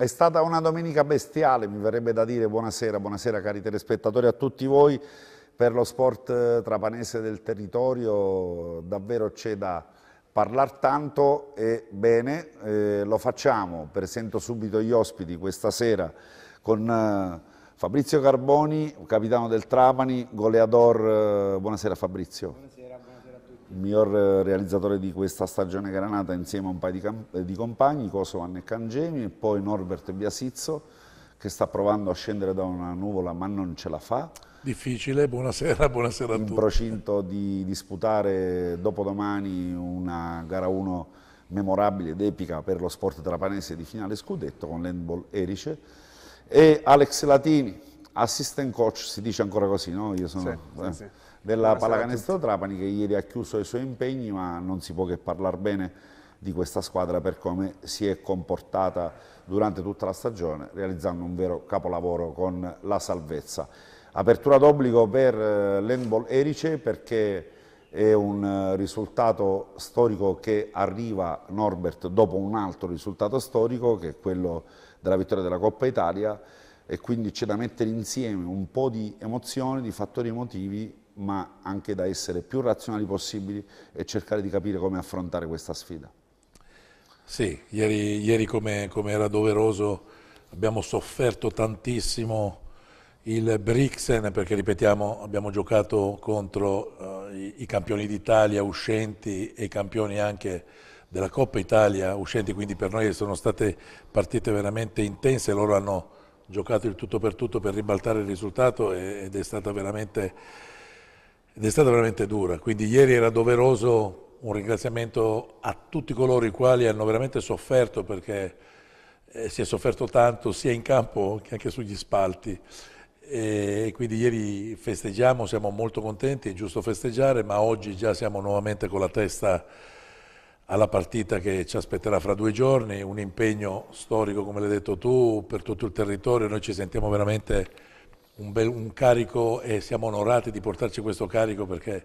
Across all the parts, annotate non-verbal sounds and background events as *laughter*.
È stata una domenica bestiale, mi verrebbe da dire buonasera, buonasera cari telespettatori a tutti voi per lo sport eh, trapanese del territorio, davvero c'è da parlare tanto e bene, eh, lo facciamo, presento subito gli ospiti questa sera con eh, Fabrizio Carboni, capitano del Trapani, goleador, eh, buonasera Fabrizio. Buonasera, buonasera il miglior eh, realizzatore di questa stagione granata insieme a un paio di, eh, di compagni, Cosovan e Cangemi, poi Norbert Biasizzo che sta provando a scendere da una nuvola ma non ce la fa. Difficile, buonasera, buonasera a tutti. In procinto di disputare dopodomani una gara 1 memorabile ed epica per lo sport trapanese di finale scudetto con l'handball Erice e Alex Latini, assistant coach, si dice ancora così, no? Io sono... Sì, eh. sì, sì della Pallacanestro Trapani che ieri ha chiuso i suoi impegni ma non si può che parlare bene di questa squadra per come si è comportata durante tutta la stagione realizzando un vero capolavoro con la salvezza. Apertura d'obbligo per eh, l'Enbol Erice perché è un eh, risultato storico che arriva Norbert dopo un altro risultato storico che è quello della vittoria della Coppa Italia e quindi c'è da mettere insieme un po' di emozioni, di fattori emotivi ma anche da essere più razionali possibili e cercare di capire come affrontare questa sfida. Sì, ieri, ieri come, come, era doveroso abbiamo sofferto tantissimo il Brixen perché ripetiamo abbiamo giocato contro uh, i, i, campioni d'Italia uscenti e i campioni anche della Coppa Italia uscenti, quindi per noi sono state partite veramente intense, loro hanno giocato il tutto per tutto per ribaltare il risultato ed è stata veramente ed è stata veramente dura, quindi ieri era doveroso un ringraziamento a tutti coloro i quali hanno veramente sofferto perché eh, si è sofferto tanto sia in campo che anche sugli spalti. E quindi ieri festeggiamo, siamo molto contenti, è giusto festeggiare, ma oggi già siamo nuovamente con la testa alla partita che ci aspetterà fra due giorni, un impegno storico come l'hai detto tu per tutto il territorio, noi ci sentiamo veramente un, bel, un carico e siamo onorati di portarci questo carico perché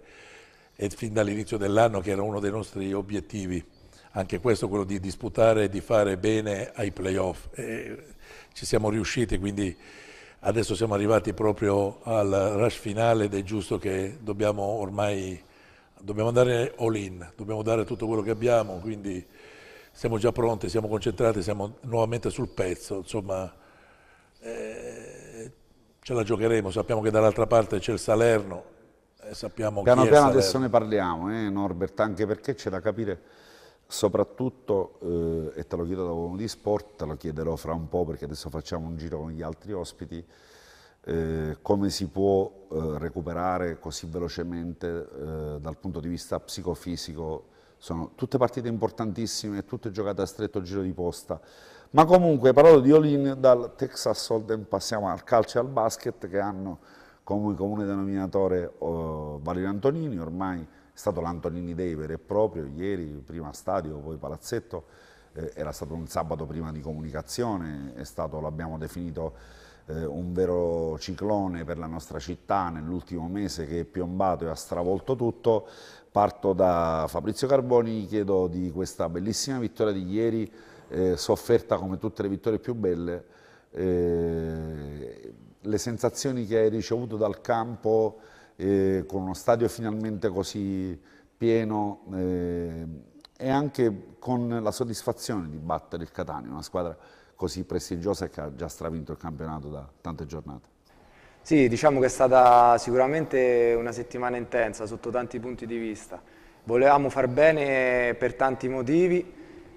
è fin dall'inizio dell'anno che era uno dei nostri obiettivi, anche questo quello di disputare e di fare bene ai playoff. E ci siamo riusciti, quindi adesso siamo arrivati proprio al rush finale ed è giusto che dobbiamo ormai dobbiamo andare all in, dobbiamo dare tutto quello che abbiamo, quindi siamo già pronti, siamo concentrati, siamo nuovamente sul pezzo, insomma eh, ce la giocheremo, sappiamo che dall'altra parte c'è il Salerno e eh, sappiamo piano chi piano adesso ne parliamo eh, Norbert, anche perché c'è da capire soprattutto, eh, e te lo chiedo da uomo di sport, te lo chiederò fra un po' perché adesso facciamo un giro con gli altri ospiti, eh, come si può eh, recuperare così velocemente eh, dal punto di vista psicofisico. Sono tutte partite importantissime, tutte giocate a stretto giro di posta. Ma comunque, parole di Olin, dal Texas Hold'em passiamo al calcio e al basket che hanno come comune denominatore uh, Valerio Antonini, ormai è stato l'Antonini Day vero e proprio, ieri prima stadio, poi palazzetto, eh, era stato un sabato prima di comunicazione, è stato, l'abbiamo definito eh, un vero ciclone per la nostra città nell'ultimo mese che è piombato e ha stravolto tutto. Parto da Fabrizio Carboni, chiedo di questa bellissima vittoria di ieri, eh, sofferta come tutte le vittorie più belle, eh, le sensazioni che hai ricevuto dal campo eh, con uno stadio finalmente così pieno eh, e anche con la soddisfazione di battere il Catania, una squadra così prestigiosa che ha già stravinto il campionato da tante giornate. Sì, diciamo che è stata sicuramente una settimana intensa sotto tanti punti di vista. Volevamo far bene per tanti motivi,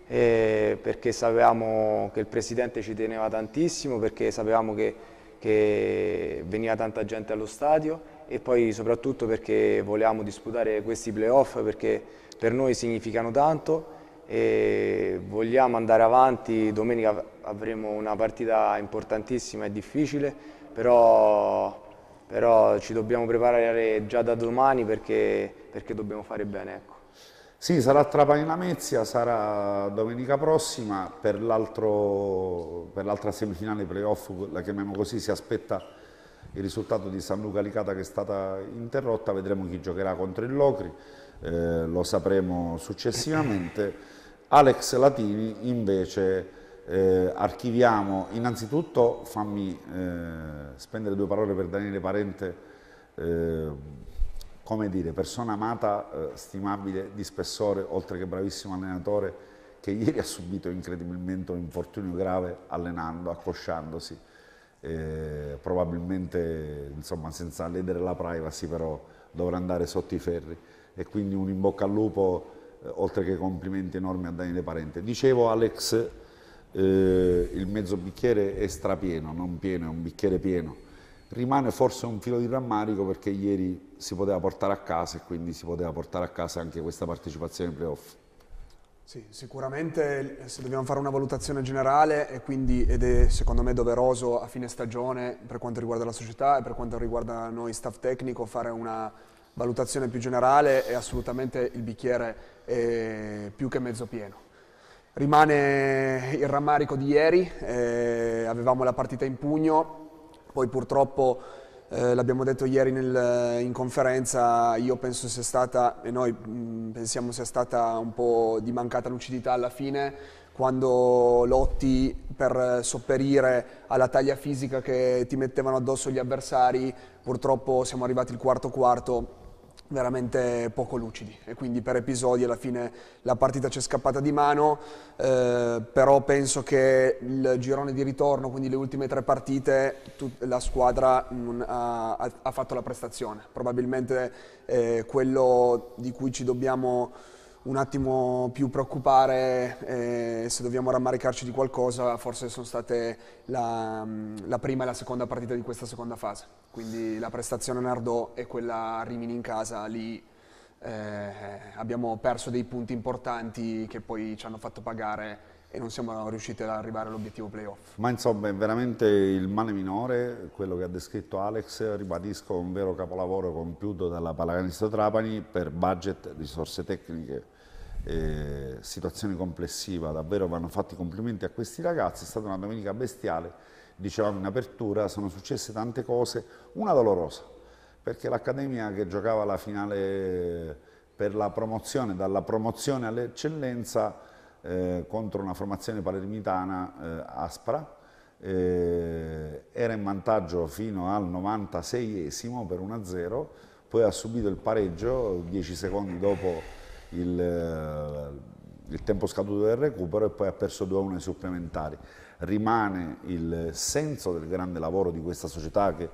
eh, perché sapevamo che il Presidente ci teneva tantissimo, perché sapevamo che, che veniva tanta gente allo stadio e poi soprattutto perché volevamo disputare questi playoff perché per noi significano tanto e vogliamo andare avanti, domenica avremo una partita importantissima e difficile, però, però ci dobbiamo preparare già da domani perché, perché dobbiamo fare bene. Ecco. Sì, sarà a Trapani Lamezia, sarà domenica prossima, per, l'altra semifinale playoff, la chiamiamo così, si aspetta il risultato di San Luca Licata che è stata interrotta, vedremo chi giocherà contro il Locri, eh, lo sapremo successivamente. Alex Latini invece eh, archiviamo, innanzitutto fammi eh, spendere due parole per Daniele Parente eh, come dire, persona amata, eh, stimabile, di spessore, oltre che bravissimo allenatore, che ieri ha subito incredibilmente un infortunio grave allenando, accosciandosi, eh, probabilmente insomma, senza ledere la privacy, però dovrà andare sotto i ferri. E quindi un in bocca al lupo, eh, oltre che complimenti enormi a Daniele Parente. Dicevo Alex, eh, il mezzo bicchiere è strapieno, non pieno, è un bicchiere pieno Rimane forse un filo di rammarico perché ieri si poteva portare a casa e quindi si poteva portare a casa anche questa partecipazione ai playoff. Sì, sicuramente se dobbiamo fare una valutazione generale quindi, ed è secondo me doveroso a fine stagione per quanto riguarda la società e per quanto riguarda noi staff tecnico fare una valutazione più generale è assolutamente il bicchiere è eh, più che mezzo pieno. Rimane il rammarico di ieri, eh, avevamo la partita in pugno, poi purtroppo, eh, l'abbiamo detto ieri nel, in conferenza, io penso sia stata, e noi mh, mm, pensiamo sia stata un po' di mancata lucidità alla fine, quando lotti per sopperire alla taglia fisica che ti mettevano addosso gli avversari, purtroppo siamo arrivati al quarto quarto veramente poco lucidi e quindi per episodi alla fine la partita ci è scappata di mano, eh, però penso che il girone di ritorno, quindi le ultime tre partite, la squadra ha, ha, fatto la prestazione. Probabilmente eh, quello di cui ci dobbiamo un attimo più preoccupare eh, se dobbiamo rammaricarci di qualcosa, forse sono state la, mm, la, prima e la seconda partita di questa seconda fase. Quindi la prestazione Nardò e quella Rimini in casa, lì eh, abbiamo perso dei punti importanti che poi ci hanno fatto pagare e non siamo riusciti ad arrivare all'obiettivo playoff. Ma insomma è veramente il male minore, quello che ha descritto Alex, ribadisco un vero capolavoro compiuto dalla Pallacanestro Trapani per budget, risorse tecniche, eh, situazione complessiva, davvero vanno fatti complimenti a questi ragazzi, è stata una domenica bestiale, dicevamo in apertura, sono successe tante cose, una dolorosa, perché l'Accademia che giocava la finale per la promozione, dalla promozione all'eccellenza, eh, contro una formazione palermitana eh, aspra, eh, era in vantaggio fino al 96esimo per 1-0, poi ha subito il pareggio 10 secondi dopo il, eh, il tempo scaduto del recupero e poi ha perso 2-1 ai supplementari. Rimane il senso del grande lavoro di questa società che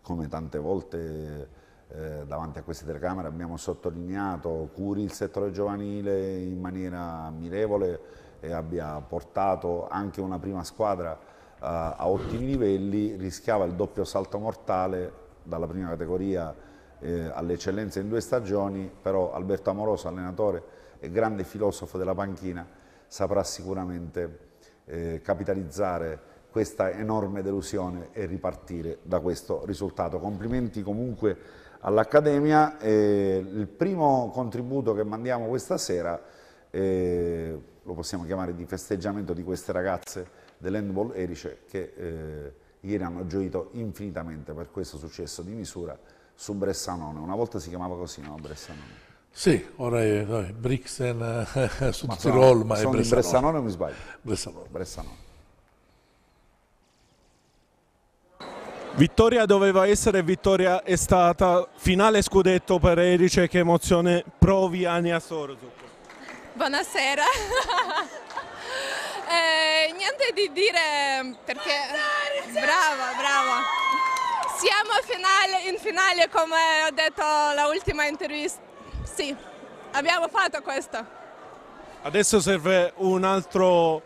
come tante volte eh, davanti a queste telecamere abbiamo sottolineato curi il settore giovanile in maniera ammirevole e abbia portato anche una prima squadra eh, a ottimi livelli, rischiava il doppio salto mortale dalla prima categoria eh, all'eccellenza in due stagioni, però Alberto Amoroso, allenatore e grande filosofo della panchina, saprà sicuramente eh, capitalizzare questa enorme delusione e ripartire da questo risultato. Complimenti comunque all'Accademia. Eh, il primo contributo che mandiamo questa sera, eh, lo possiamo chiamare di festeggiamento di queste ragazze dell'handball Erice che eh, ieri hanno gioito infinitamente per questo successo di misura su Bressanone. Una volta si chiamava così, no? Bressanone. Sì, ora è, è Brixen, eh, *laughs* Sud Tirol, ma, sono, è sono Bressanone. Bressanone o mi sbaglio? Bressanone. Bressanone. Vittoria doveva essere, vittoria è stata, finale scudetto per Erice, che emozione provi Ania Sorozuk? Buonasera, *laughs* eh, niente di dire perché brava, brava, siamo finale, in finale come ho detto l'ultima intervista, sì, abbiamo fatto questo. Adesso serve un altro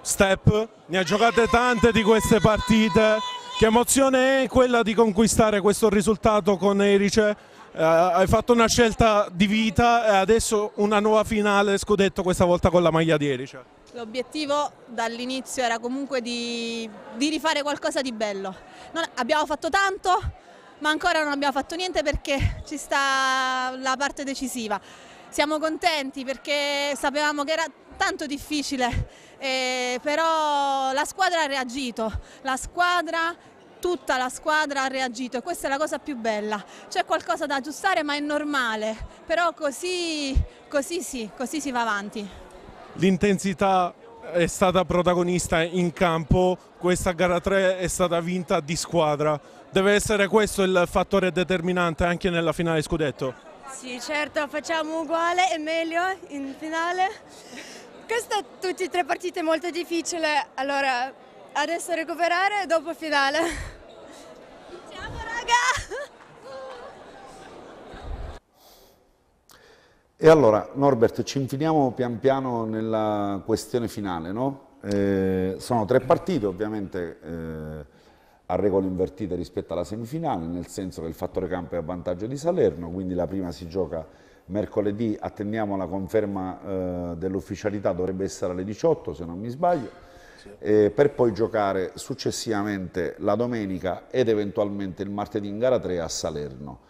step, ne ha giocate tante di queste partite, che emozione è quella di conquistare questo risultato con Erice? Eh, hai fatto una scelta di vita e adesso una nuova finale scudetto questa volta con la maglia di Erice. L'obiettivo dall'inizio era comunque di, di, rifare qualcosa di bello. Non, abbiamo fatto tanto ma ancora non abbiamo fatto niente perché ci sta la parte decisiva. Siamo contenti perché sapevamo che era tanto difficile eh, però la squadra ha reagito, la squadra tutta la squadra ha reagito e questa è la cosa più bella. C'è qualcosa da aggiustare ma è normale, però così, così, sì, così si va avanti. L'intensità è stata protagonista in campo, questa gara 3 è stata vinta di squadra. Deve essere questo il fattore determinante anche nella finale scudetto? Sì, certo, facciamo uguale e meglio in finale. Questa è tutte e tre partite molto difficile, allora adesso recuperare e dopo finale. Ciao raga! E allora Norbert, ci infiliamo pian piano nella questione finale, no? Eh, sono tre partite ovviamente eh, a regole invertite rispetto alla semifinale, nel senso che il fattore campo è a vantaggio di Salerno, quindi la prima si gioca mercoledì attendiamo la conferma eh, dell'ufficialità, dovrebbe essere alle 18 se non mi sbaglio, sì. eh, per poi giocare successivamente la domenica ed eventualmente il martedì in gara 3 a Salerno.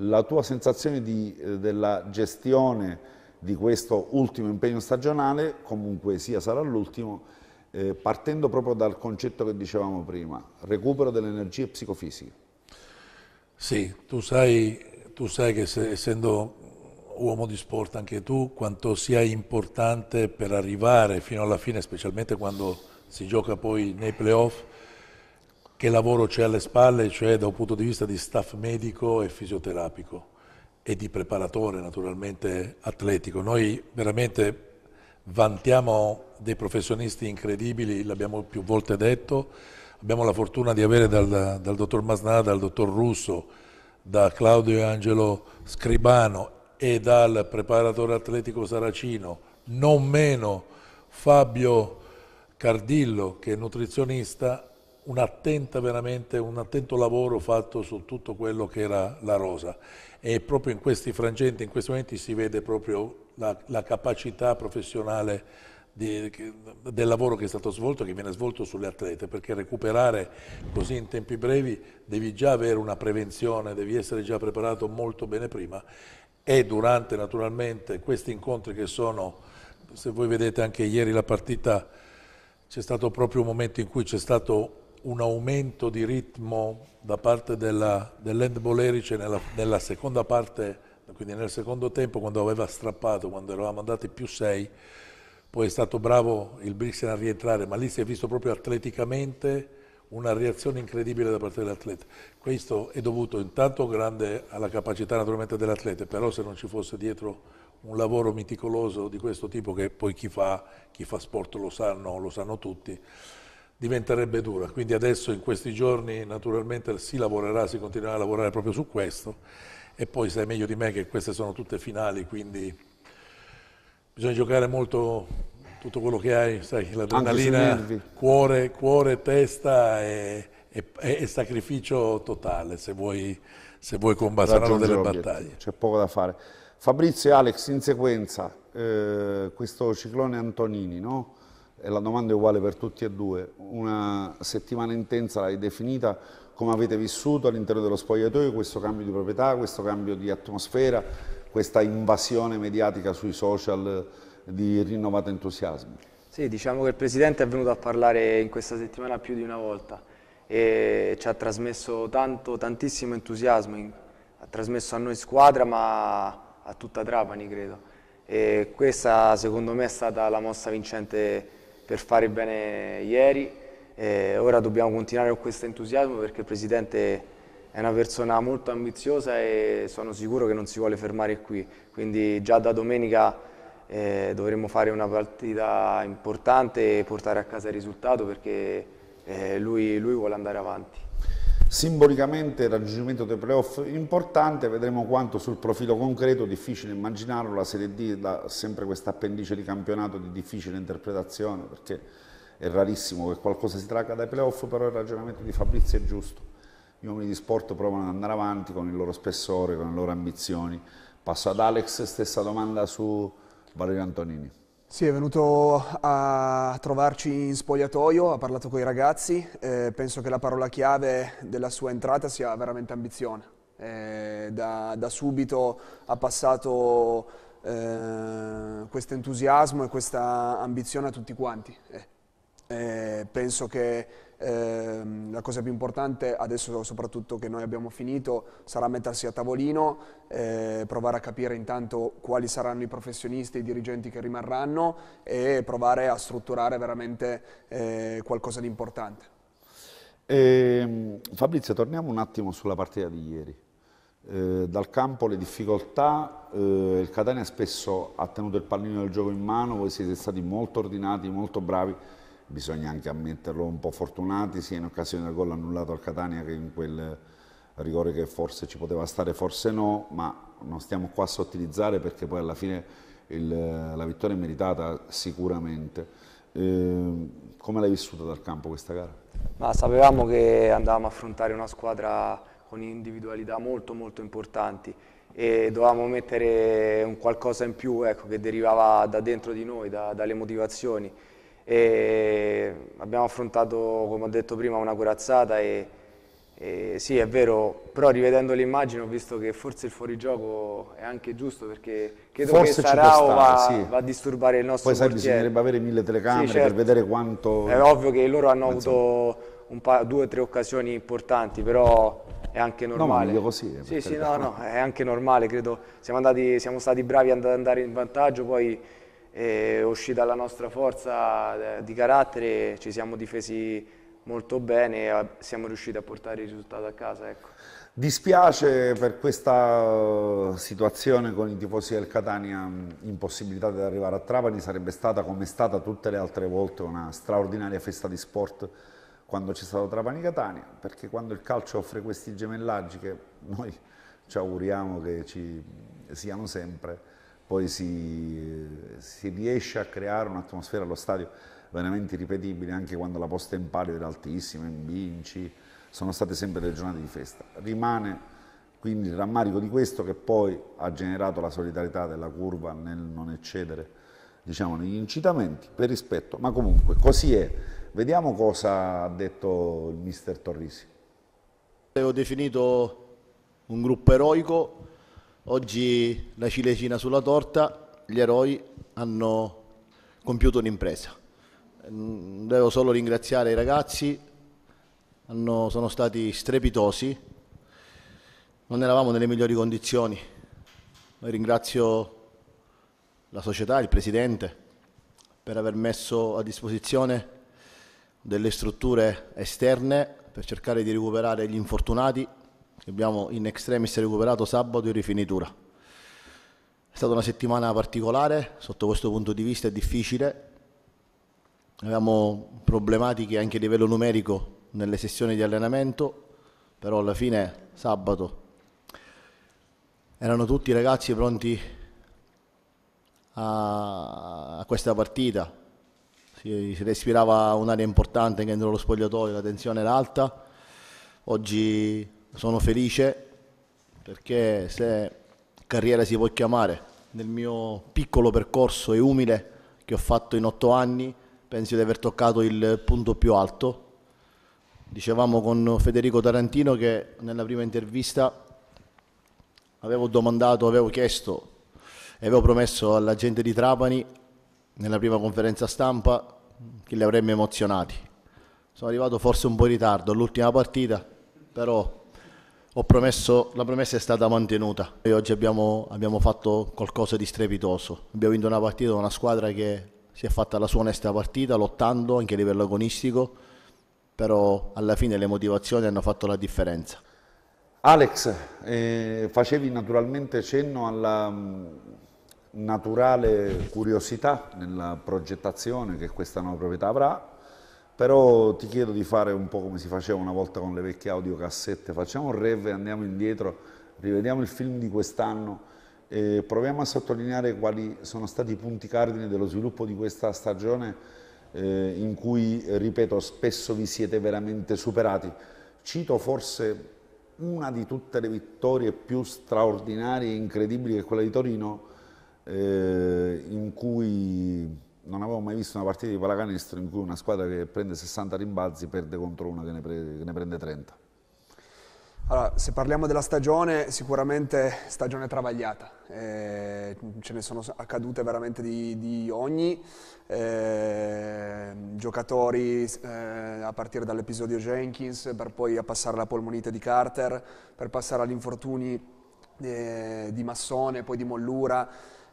La tua sensazione di, eh, della gestione di questo ultimo impegno stagionale, comunque sia sarà l'ultimo, eh, partendo proprio dal concetto che dicevamo prima, recupero delle energie psicofisiche. Sì, tu sai, tu sai che se, essendo uomo di sport anche tu, quanto sia importante per arrivare fino alla fine, specialmente quando si gioca poi nei playoff, che lavoro c'è alle spalle, cioè da un punto di vista di staff medico e fisioterapico e di preparatore naturalmente atletico. Noi veramente vantiamo dei professionisti incredibili, l'abbiamo più volte detto, abbiamo la fortuna di avere dal, dal dottor Masnada, dal dottor Russo, da Claudio e Angelo Scribano e dal preparatore atletico saracino, non meno Fabio Cardillo che è nutrizionista, un, un attento lavoro fatto su tutto quello che era la rosa. E proprio in questi frangenti, in questi momenti si vede proprio la, la capacità professionale di, del lavoro che è stato svolto, che viene svolto sulle atlete, perché recuperare così in tempi brevi devi già avere una prevenzione, devi essere già preparato molto bene prima e durante naturalmente questi incontri che sono, se voi vedete anche ieri la partita, c'è stato proprio un momento in cui c'è stato un aumento di ritmo da parte dell'End Bolerice nella, nella, seconda parte, quindi nel secondo tempo quando aveva strappato, quando eravamo andati più 6, poi è stato bravo il Brixen a rientrare, ma lì si è visto proprio atleticamente una reazione incredibile da parte dell'atleta. Questo è dovuto intanto grande alla capacità naturalmente dell'atleta, però se non ci fosse dietro un lavoro meticoloso di questo tipo che poi chi fa, chi fa sport lo sanno, lo sanno tutti, diventerebbe dura. Quindi adesso in questi giorni naturalmente si lavorerà, si continuerà a lavorare proprio su questo e poi sai meglio di me che queste sono tutte finali, quindi bisogna giocare molto tutto quello che hai, sai, l'adrenalina, cuore, cuore, testa e, e, e, sacrificio totale se vuoi, se vuoi combattere delle battaglie. C'è poco da fare. Fabrizio e Alex, in sequenza, eh, questo ciclone Antonini, no? E la domanda è uguale per tutti e due. Una settimana intensa l'hai definita, come avete vissuto all'interno dello spogliatoio questo cambio di proprietà, questo cambio di atmosfera, questa invasione mediatica sui social di rinnovato entusiasmo. Sì, diciamo che il Presidente è venuto a parlare in questa settimana più di una volta e ci ha trasmesso tanto, tantissimo entusiasmo, ha trasmesso a noi squadra ma a tutta Trapani credo e questa secondo me è stata la mossa vincente per fare bene ieri e ora dobbiamo continuare con questo entusiasmo perché il Presidente è una persona molto ambiziosa e sono sicuro che non si vuole fermare qui, quindi già da domenica eh, dovremmo fare una partita importante e portare a casa il risultato perché eh, lui, lui vuole andare avanti. Simbolicamente il raggiungimento dei playoff è importante, vedremo quanto sul profilo concreto, difficile immaginarlo, la Serie D ha sempre questa appendice di campionato di difficile interpretazione perché è rarissimo che qualcosa si tragga dai playoff, però il ragionamento di Fabrizio è giusto. Gli uomini di sport provano ad andare avanti con il loro spessore, con le loro ambizioni. Passo ad Alex, stessa domanda su, Valerio Antonini. Sì, è venuto a trovarci in spogliatoio, ha parlato con i ragazzi, eh, penso che la parola chiave della sua entrata sia veramente ambizione. Eh, da, da subito ha passato eh, questo entusiasmo e questa ambizione a tutti quanti. Eh, eh penso che eh, la cosa più importante adesso soprattutto che noi abbiamo finito sarà mettersi a tavolino, eh, provare a capire intanto quali saranno i professionisti, e i dirigenti che rimarranno e provare a strutturare veramente eh, qualcosa di importante. E, ehm, Fabrizio, torniamo un attimo sulla partita di ieri. Eh, dal campo le difficoltà, eh, il Catania spesso ha tenuto il pallino del gioco in mano, voi siete stati molto ordinati, molto bravi, bisogna anche ammetterlo, un po' fortunati sia in occasione del gol annullato al Catania che in quel rigore che forse ci poteva stare, forse no, ma non stiamo qua a sottilizzare perché poi alla fine il, la vittoria è meritata sicuramente. Eh, come l'hai vissuta dal campo questa gara? Ma sapevamo che andavamo a affrontare una squadra con individualità molto molto importanti e dovevamo mettere un qualcosa in più ecco, che derivava da dentro di noi, da, dalle motivazioni e abbiamo affrontato, come ho detto prima, una corazzata e, e sì, è vero, però rivedendo l'immagine ho visto che forse il fuorigioco è anche giusto perché credo forse che Sarao va, sì. va, a disturbare il nostro Poi sai, bisognerebbe avere mille telecamere sì, certo. per vedere quanto... È ovvio che loro hanno avuto due o tre occasioni importanti, però è anche normale. No, così, eh, sì, sì, no, no, è anche normale, credo. Siamo, andati, siamo stati bravi ad andare in vantaggio, poi e uscita la nostra forza eh, di carattere ci siamo difesi molto bene e eh, siamo riusciti a portare il risultato a casa. Ecco. Dispiace per questa eh, situazione con i tifosi del Catania, mm, impossibilità di arrivare a Trapani, sarebbe stata come è stata tutte le altre volte una straordinaria festa di sport quando c'è stato Trapani-Catania, perché quando il calcio offre questi gemellaggi che noi ci auguriamo che ci siano sempre, poi si, si riesce a creare un'atmosfera allo stadio veramente ripetibile anche quando la posta in palio era altissima, in vinci, sono state sempre le giornate di festa. Rimane quindi il rammarico di questo che poi ha generato la solidarietà della curva nel non eccedere diciamo, negli incitamenti per rispetto, ma comunque così è. Vediamo cosa ha detto il mister Torrisi. Avevo definito un gruppo eroico, Oggi la cilecina sulla torta, gli eroi hanno compiuto un'impresa. Mm, devo solo ringraziare i ragazzi, hanno, sono stati strepitosi, non eravamo nelle migliori condizioni. Ringrazio la società, il presidente, per aver messo a disposizione delle strutture esterne per cercare di recuperare gli infortunati abbiamo in extremis recuperato sabato in rifinitura. È stata una settimana particolare, sotto questo punto di vista è difficile, avevamo problematiche anche a livello numerico nelle sessioni di allenamento, però alla fine sabato erano tutti i ragazzi pronti a, a questa partita, si, si respirava un'aria importante anche dentro lo spogliatoio, la tensione era alta, oggi sono felice perché se carriera si può chiamare nel mio piccolo percorso e umile che ho fatto in otto anni penso di aver toccato il punto più alto dicevamo con Federico Tarantino che nella prima intervista avevo domandato, avevo chiesto e avevo promesso alla gente di Trapani nella prima conferenza stampa che li avremmo emozionati sono arrivato forse un po' in ritardo all'ultima partita però promesso, la promessa è stata mantenuta e oggi abbiamo, abbiamo, fatto qualcosa di strepitoso. Abbiamo vinto una partita con una squadra che si è fatta la sua onesta partita, lottando anche a livello agonistico, però alla fine le motivazioni hanno fatto la differenza. Alex, eh, facevi naturalmente cenno alla mm, naturale curiosità nella progettazione che questa nuova proprietà avrà, però ti chiedo di fare un po' come si faceva una volta con le vecchie audiocassette, facciamo un rev, andiamo indietro, rivediamo il film di quest'anno e proviamo a sottolineare quali sono stati i punti cardine dello sviluppo di questa stagione eh, in cui, ripeto, spesso vi siete veramente superati. Cito forse una di tutte le vittorie più straordinarie e incredibili che è quella di Torino, eh, in cui non avevo mai visto una partita di pallacanestro in cui una squadra che prende 60 rimbalzi perde contro una che ne, pre che ne prende 30. Allora, se parliamo della stagione, sicuramente stagione travagliata, eh, ce ne sono accadute veramente di, di ogni, eh, giocatori eh, a partire dall'episodio Jenkins per poi a passare alla polmonite di Carter, per passare agli infortuni eh, di Massone, poi di Mollura,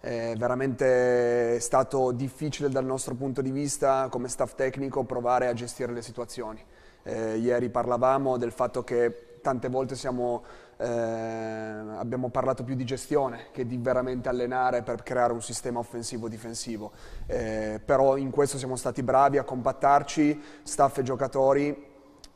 è veramente stato difficile dal nostro punto di vista come staff tecnico provare a gestire le situazioni. Eh, ieri parlavamo del fatto che tante volte siamo, eh, abbiamo parlato più di gestione che di veramente allenare per creare un sistema offensivo-difensivo. Eh, però in questo siamo stati bravi a compattarci, staff e giocatori,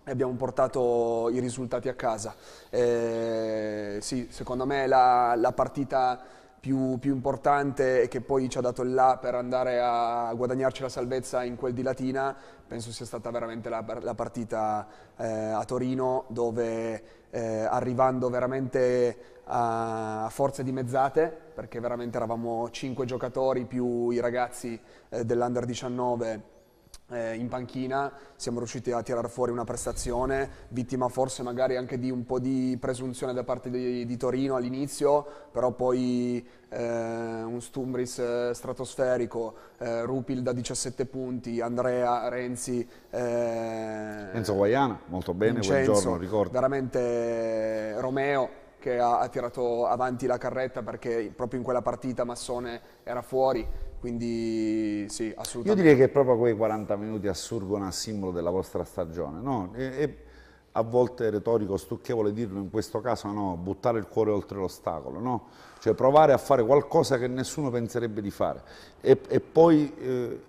e abbiamo portato i risultati a casa. Eh, sì, secondo me la, la partita più, più, importante e che poi ci ha dato il là per andare a guadagnarci la salvezza in quel di Latina, penso sia stata veramente la, la partita eh, a Torino dove eh, arrivando veramente a, a forze dimezzate, perché veramente eravamo cinque giocatori più i ragazzi eh, dell'Under 19 eh, in panchina siamo riusciti a tirar fuori una prestazione, vittima forse magari anche di un po' di presunzione da parte di, di Torino all'inizio, però poi eh, un Stumbris eh, stratosferico, eh, Rupil da 17 punti, Andrea, Renzi, eh, Enzo Guaiana, molto bene Vincenzo, quel giorno, ricordo. Veramente eh, Romeo che ha, ha tirato avanti la carretta perché proprio in quella partita Massone era fuori. Quindi sì, assolutamente. Io direi che proprio quei 40 minuti assurgono a simbolo della vostra stagione, no? E, e a volte è retorico, stucchevole dirlo, in questo caso no, buttare il cuore oltre l'ostacolo, no? Cioè provare a fare qualcosa che nessuno penserebbe di fare. E, e poi, eh,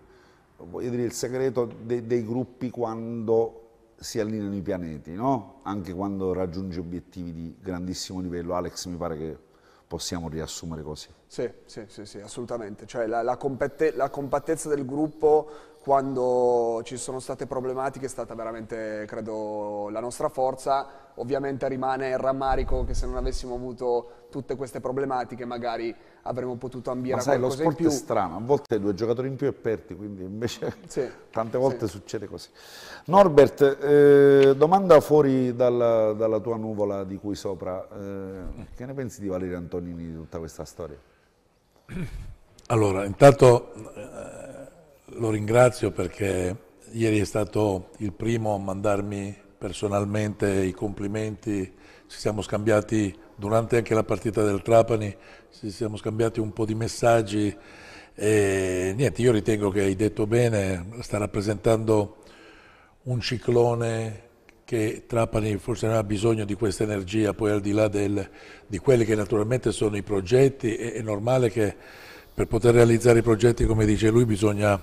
voglio dire, il segreto de, dei gruppi quando si allineano i pianeti, no? Anche quando raggiungi obiettivi di grandissimo livello. Alex, mi pare che possiamo riassumere così. Sì, sì, sì, sì assolutamente. Cioè, la, la, compatte, la compattezza del gruppo quando ci sono state problematiche è stata veramente, credo, la nostra forza. Ovviamente rimane il rammarico che se non avessimo avuto tutte queste problematiche magari avremmo potuto ambire Ma a sai, qualcosa in più. lo sport è strano, a volte due giocatori in più e perdi, quindi invece *laughs* sì, tante volte sì. succede così. Norbert, eh, domanda fuori dalla, dalla, tua nuvola di cui sopra, eh, che ne pensi di Valerio Antonini di tutta questa storia? Allora, intanto eh, lo ringrazio perché ieri è stato il primo a mandarmi personalmente i complimenti, ci siamo scambiati durante anche la partita del Trapani, ci siamo scambiati un po' di messaggi e niente, io ritengo che hai detto bene, sta rappresentando un ciclone che Trapani forse non ha bisogno di questa energia, poi al di là del, di quelli che naturalmente sono i progetti, è, è, normale che per poter realizzare i progetti, come dice lui, bisogna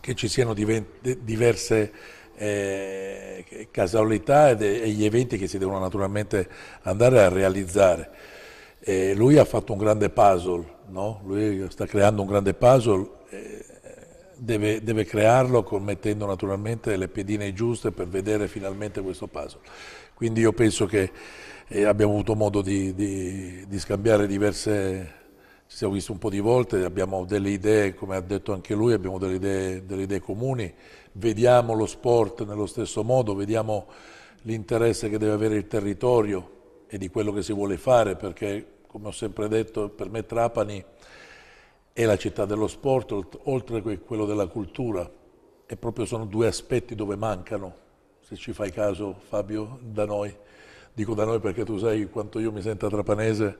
che ci siano diverse eh, casualità ed, e gli eventi che si devono naturalmente andare a realizzare. E eh, lui ha fatto un grande puzzle, no? lui sta creando un grande puzzle. Eh, deve, deve crearlo mettendo naturalmente le pedine giuste per vedere finalmente questo puzzle. Quindi io penso che eh, abbiamo avuto modo di, di, di scambiare diverse, ci siamo visti un po' di volte, abbiamo delle idee, come ha detto anche lui, abbiamo delle idee, delle idee comuni, vediamo lo sport nello stesso modo, vediamo l'interesse che deve avere il territorio e di quello che si vuole fare, perché come ho sempre detto per me Trapani è la città dello sport, oltre che quello della cultura. E proprio sono due aspetti dove mancano, se ci fai caso Fabio, da noi. Dico da noi perché tu sai quanto io mi sento trapanese,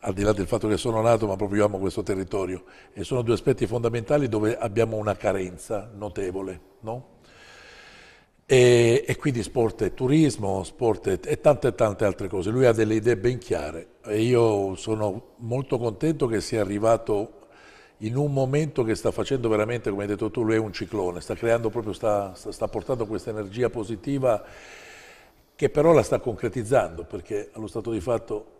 al di là del fatto che sono nato, ma proprio amo questo territorio. E sono due aspetti fondamentali dove abbiamo una carenza notevole, no? E, e, quindi sport e turismo, sport e, e, tante tante altre cose. Lui ha delle idee ben chiare e io sono molto contento che sia arrivato in un momento che sta facendo veramente, come hai detto tu, lui è un ciclone, sta creando proprio, sta, sta portando questa energia positiva che però la sta concretizzando, perché allo stato di fatto,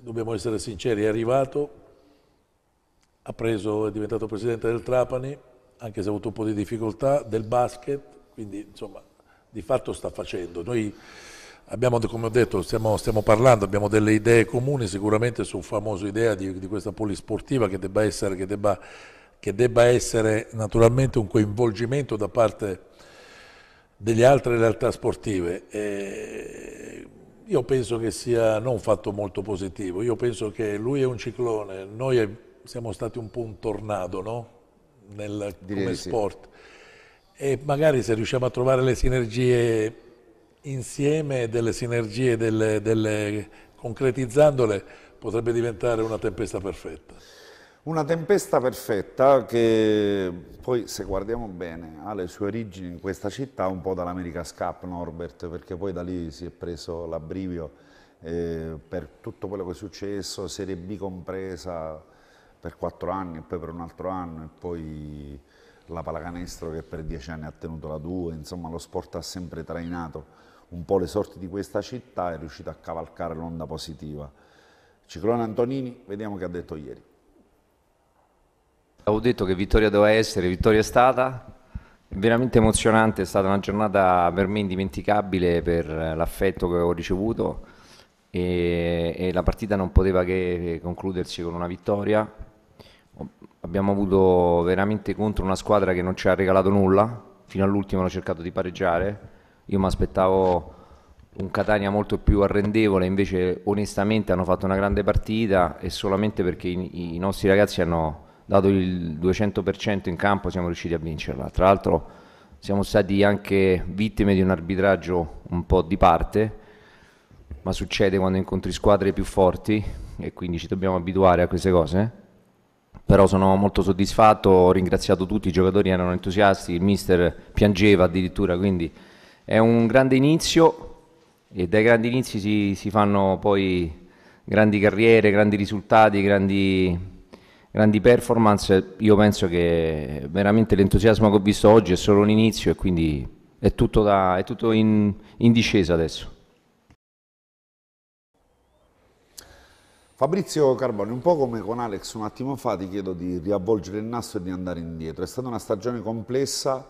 dobbiamo essere sinceri, è arrivato, ha preso, è diventato presidente del Trapani, anche se ha avuto un po' di difficoltà, del basket, quindi insomma di fatto sta facendo. Noi, abbiamo, come ho detto, stiamo, stiamo, parlando, abbiamo delle idee comuni sicuramente su famoso idea di, di questa polisportiva che debba, essere, che, debba, che debba essere naturalmente un coinvolgimento da parte delle altre realtà sportive. E io penso che sia non un fatto molto positivo, io penso che lui è un ciclone, noi siamo stati un po' un tornado no? Nel, come sport sì. e magari se riusciamo a trovare le sinergie insieme delle sinergie, delle, delle, concretizzandole, potrebbe diventare una tempesta perfetta. Una tempesta perfetta che poi se guardiamo bene ha le sue origini in questa città un po' dall'America Cup Norbert perché poi da lì si è preso l'abbrivio eh, per tutto quello che è successo, Serie B compresa per quattro anni e poi per un altro anno e poi la pallacanestro che per dieci anni ha tenuto la 2, insomma lo sport ha sempre trainato un po' le sorti di questa città, è riuscito a cavalcare l'onda positiva. Ciclone Antonini, vediamo che ha detto ieri. Avevo detto che vittoria doveva essere, vittoria è stata, veramente emozionante, è stata una giornata per me indimenticabile per l'affetto che ho ricevuto e, e la partita non poteva che concludersi con una vittoria. Abbiamo avuto veramente contro una squadra che non ci ha regalato nulla, fino all'ultimo hanno cercato di pareggiare, io mi aspettavo un Catania molto più arrendevole, invece onestamente hanno fatto una grande partita e solamente perché i, i nostri ragazzi hanno dato il 200% in campo siamo riusciti a vincerla. Tra l'altro siamo stati anche vittime di un arbitraggio un po' di parte, ma succede quando incontri squadre più forti e quindi ci dobbiamo abituare a queste cose. Però sono molto soddisfatto, ho ringraziato tutti, i giocatori erano entusiasti, il mister piangeva addirittura, quindi è un grande inizio e dai grandi inizi si, si fanno poi grandi carriere, grandi risultati, grandi, grandi, performance. Io penso che veramente l'entusiasmo che ho visto oggi è solo un inizio e quindi è tutto, da, è tutto in, in discesa adesso. Fabrizio Carboni, un po' come con Alex un attimo fa ti chiedo di riavvolgere il nastro e di andare indietro. È stata una stagione complessa,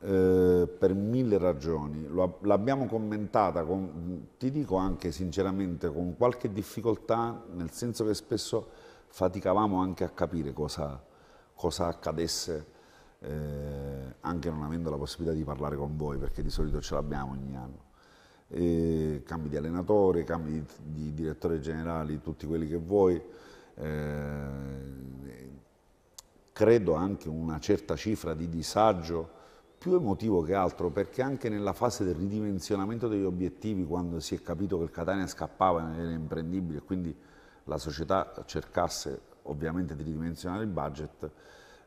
eh, per mille ragioni, l'abbiamo commentata, con, ti dico anche sinceramente, con qualche difficoltà, nel senso che spesso faticavamo anche a capire cosa, cosa accadesse, eh, anche non avendo la possibilità di parlare con voi, perché di solito ce l'abbiamo ogni anno. E cambi di allenatore, cambi di, di direttore generale, tutti quelli che vuoi. Eh, credo anche una certa cifra di disagio più emotivo che altro perché anche nella fase del ridimensionamento degli obiettivi, quando si è capito che il Catania scappava e era imprendibile e quindi la società cercasse ovviamente di ridimensionare il budget,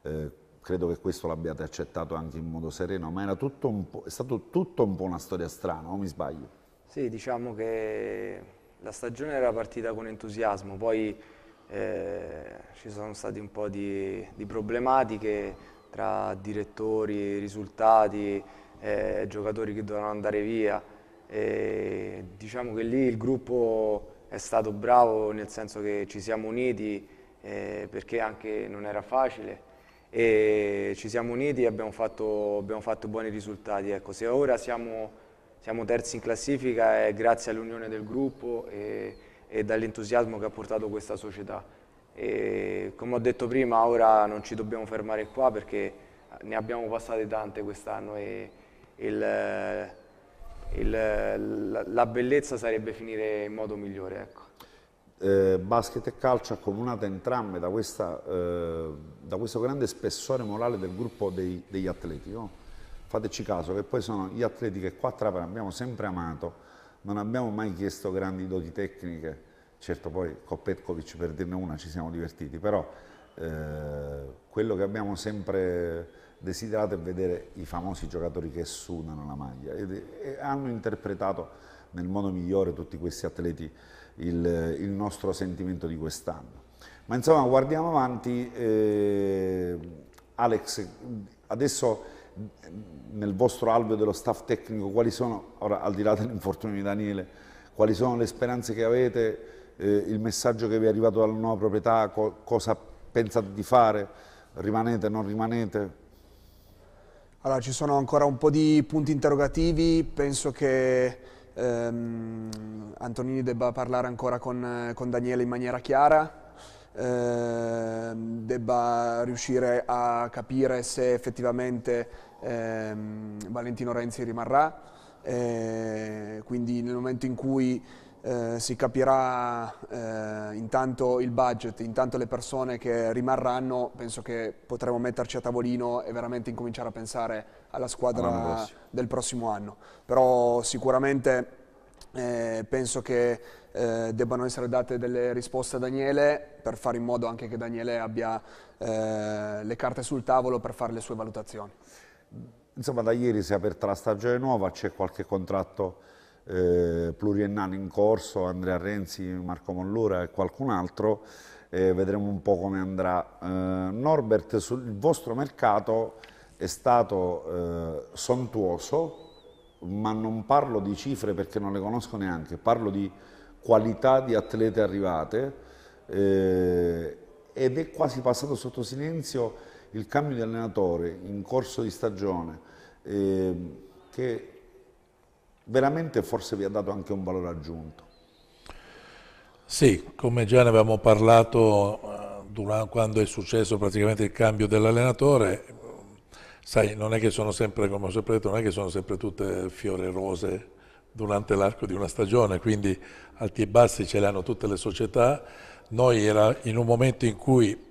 eh, credo che questo l'abbiate accettato anche in modo sereno, ma è stato tutto un po' una storia strana, o mi sbaglio? Sì, diciamo che la stagione era partita con entusiasmo, poi eh, ci sono stati un po' di, di problematiche tra direttori, risultati, eh, giocatori che dovevano andare via. E diciamo che lì il gruppo è stato bravo nel senso che ci siamo uniti eh, perché anche non era facile e ci siamo uniti e abbiamo fatto, abbiamo fatto buoni risultati. Ecco, se ora siamo, siamo, terzi in classifica è grazie all'unione del gruppo e, e dall'entusiasmo che ha portato questa società. E come ho detto prima, ora non ci dobbiamo fermare qua perché ne abbiamo passate tante quest'anno e il, il, la, la, bellezza sarebbe finire in modo migliore. Ecco. Eh, basket e calcio accomunate entrambe da, questa, eh, da, questo grande spessore morale del gruppo dei, degli atleti. No? Oh. Fateci caso che poi sono gli atleti che qua tra Trapani abbiamo sempre amato, non abbiamo mai chiesto grandi doti tecniche, certo poi con Petkovic per dirne una ci siamo divertiti, però eh, quello che abbiamo sempre desiderato è vedere i famosi giocatori che sudano la maglia e, e hanno interpretato nel modo migliore tutti questi atleti il, il nostro sentimento di quest'anno. Ma insomma guardiamo avanti, eh, Alex, adesso nel vostro alveo dello staff tecnico, quali sono, ora al di là dell'infortunio di Daniele, quali sono le speranze che avete eh, il messaggio che vi è arrivato dalla nuova proprietà, co cosa pensate di fare, rimanete, non rimanete? Allora, ci sono ancora un po' di punti interrogativi, penso che ehm, Antonini debba parlare ancora con, con Daniele in maniera chiara, eh, debba riuscire a capire se effettivamente ehm, Valentino Renzi rimarrà. Eh, quindi nel momento in cui eh, si capirà eh, intanto il budget, intanto le persone che rimarranno, penso che potremo metterci a tavolino e veramente incominciare a pensare alla squadra del prossimo anno. Però sicuramente eh, penso che eh, debbano essere date delle risposte a Daniele per fare in modo anche che Daniele abbia eh, le carte sul tavolo per fare le sue valutazioni. Insomma da ieri si è aperta la stagione nuova, c'è qualche contratto eh, pluriennale in corso, Andrea Renzi, Marco Mollura e qualcun altro, eh, vedremo un po' come andrà. Eh, Norbert, sul, vostro mercato è stato eh, sontuoso, ma non parlo di cifre perché non le conosco neanche, parlo di qualità di atlete arrivate eh, ed è quasi passato sotto silenzio il cambio di allenatore in corso di stagione eh, che veramente forse vi ha dato anche un valore aggiunto. Sì, come già ne avevamo parlato eh, durante, quando è successo praticamente il cambio dell'allenatore, sai, non è che sono sempre, come ho sempre detto, non è che sono sempre tutte fiore rose durante l'arco di una stagione, quindi alti e bassi ce le hanno tutte le società. Noi era in un momento in cui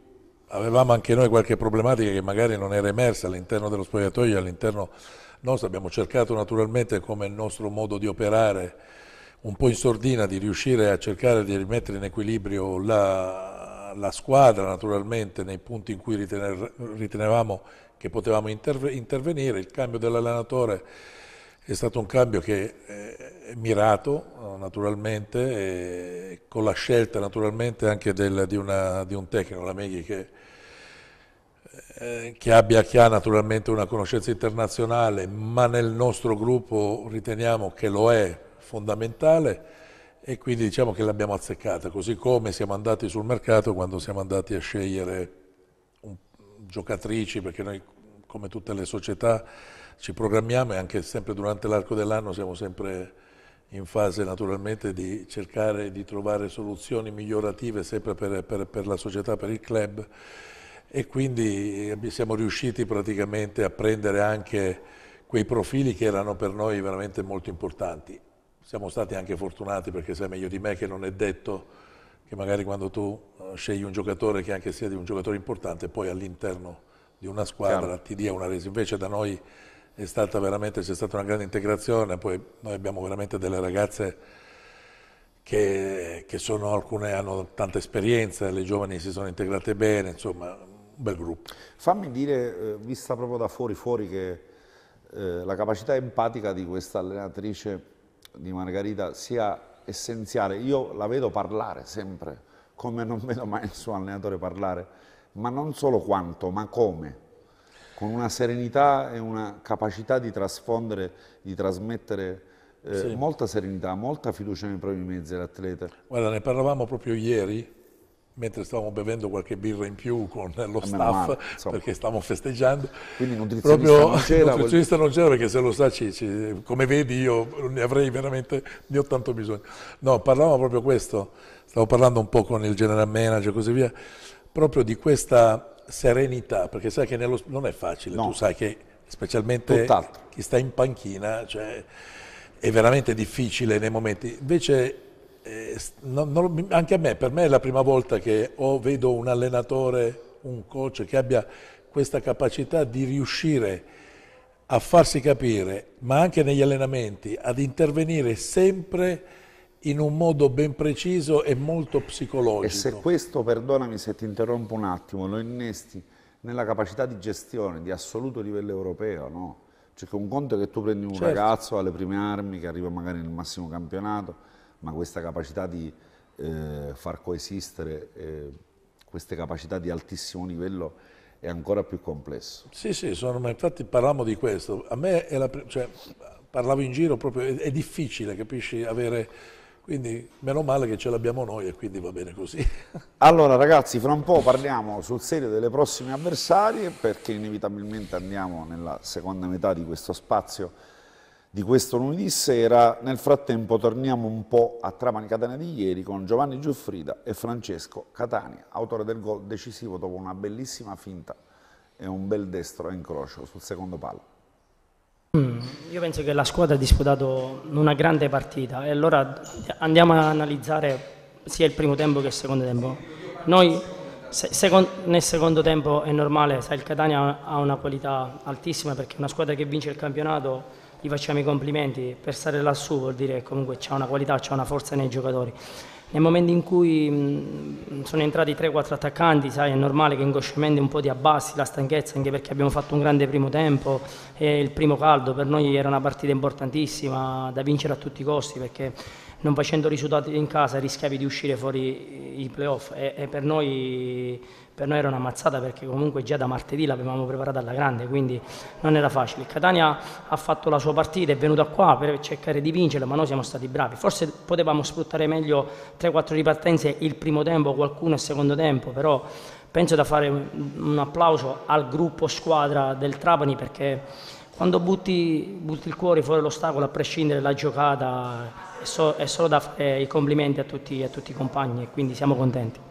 avevamo anche noi qualche problematica che magari non era emersa all'interno dello spogliatoio, all'interno noi abbiamo cercato naturalmente come il nostro modo di operare un po' in sordina di riuscire a cercare di rimettere in equilibrio la, la squadra naturalmente nei punti in cui ritener, ritenevamo che potevamo interve, intervenire. Il cambio dell'allenatore è stato un cambio che eh, è mirato naturalmente con la scelta naturalmente anche del, di, una, di, un tecnico, la Meghi che eh, che abbia chi ha naturalmente una conoscenza internazionale, ma nel nostro gruppo riteniamo che lo è fondamentale e quindi diciamo che l'abbiamo azzeccata, così come siamo andati sul mercato quando siamo andati a scegliere un, giocatrici, perché noi come tutte le società ci programmiamo e anche sempre durante l'arco dell'anno siamo sempre in fase naturalmente di cercare di trovare soluzioni migliorative sempre per, per, per la società, per il club e quindi eh, siamo riusciti praticamente a prendere anche quei profili che erano per noi veramente molto importanti. Siamo stati anche fortunati perché sai meglio di me che non è detto che magari quando tu eh, scegli un giocatore che anche sia di un giocatore importante poi all'interno di una squadra Chiaro. ti dia una resa. Invece da noi c'è stata una grande integrazione, poi noi abbiamo veramente delle ragazze che, che sono, alcune hanno tanta esperienza, le giovani si sono integrate bene, insomma bel gruppo. Fammi dire, eh, vista proprio da fuori, fuori che eh, la capacità empatica di questa allenatrice di Margarita sia essenziale. Io la vedo parlare sempre, come non vedo mai il suo allenatore parlare, ma non solo quanto, ma come. Con una serenità e una capacità di trasfondere, di trasmettere eh, sì. molta serenità, molta fiducia nei propri mezzi dell'atleta. Guarda, ne parlavamo proprio ieri mentre stavamo bevendo qualche birra in più con lo ah, staff male, perché stavamo festeggiando. Quindi nutrizionista Proprio, non c'era. nutrizionista vuol... non c'era perché se lo sa, ci, ci, come vedi io ne avrei veramente, ne ho tanto bisogno. No, parlavamo proprio questo, stavo parlando un po' con il general manager e così via, proprio di questa serenità, perché sai che nello, non è facile, no. tu sai che specialmente Tutt'altro. chi sta in panchina, cioè, è veramente difficile nei momenti. Invece eh, non, non, anche a me, per me è la prima volta che o vedo un allenatore, un coach che abbia questa capacità di riuscire a farsi capire, ma anche negli allenamenti, ad intervenire sempre in un modo ben preciso e molto psicologico. E se questo, perdonami se ti interrompo un attimo, lo innesti nella capacità di gestione di assoluto livello europeo, no? Cioè che un conto è che tu prendi un certo. ragazzo alle prime armi che arriva magari nel massimo campionato, ma questa capacità di eh, far coesistere eh, queste capacità di altissimo livello è ancora più complesso. Sì, sì, sono, infatti parlavamo di questo. A me è la, cioè, parlavo in giro proprio, è, è difficile, capisci, avere... Quindi meno male che ce l'abbiamo noi e quindi va bene così. *laughs* Allora ragazzi, fra un po' parliamo sul serio delle prossime avversarie perché inevitabilmente andiamo nella seconda metà di questo spazio di questo lunedì sera. Nel frattempo torniamo un po' a Trapani Catania di ieri con Giovanni Giuffrida e Francesco Catania, autore del gol decisivo dopo una bellissima finta e un bel destro a incrocio sul secondo palo. Mm, io penso che la squadra ha disputato una grande partita e allora andiamo ad analizzare sia il primo tempo che il secondo tempo. Noi se, second, nel secondo tempo è normale, sai, il Catania ha una qualità altissima perché è una squadra che vince il campionato gli facciamo i complimenti, per stare lassù vuol dire che comunque c'è una qualità, c'è una forza nei giocatori. Nel momento in cui mh, sono entrati 3-4 attaccanti, sai, è normale che inconsciamente un po' ti abbassi la stanchezza, anche perché abbiamo fatto un grande primo tempo e il primo caldo per noi era una partita importantissima da vincere a tutti i costi perché non facendo risultati in casa rischiavi di uscire fuori i playoff e, e per noi per noi era una mazzata perché comunque già da martedì l'avevamo preparata alla grande, quindi non era facile. Catania ha fatto la sua partita, è venuta qua per cercare di vincere, ma noi siamo stati bravi. Forse potevamo sfruttare meglio 3-4 ripartenze il primo tempo, qualcuno il secondo tempo, però penso da fare un applauso al gruppo squadra del Trapani perché quando butti, butti il cuore fuori l'ostacolo, a prescindere dalla giocata, è, so, è, solo da fare i complimenti a tutti, a tutti i compagni e quindi siamo contenti.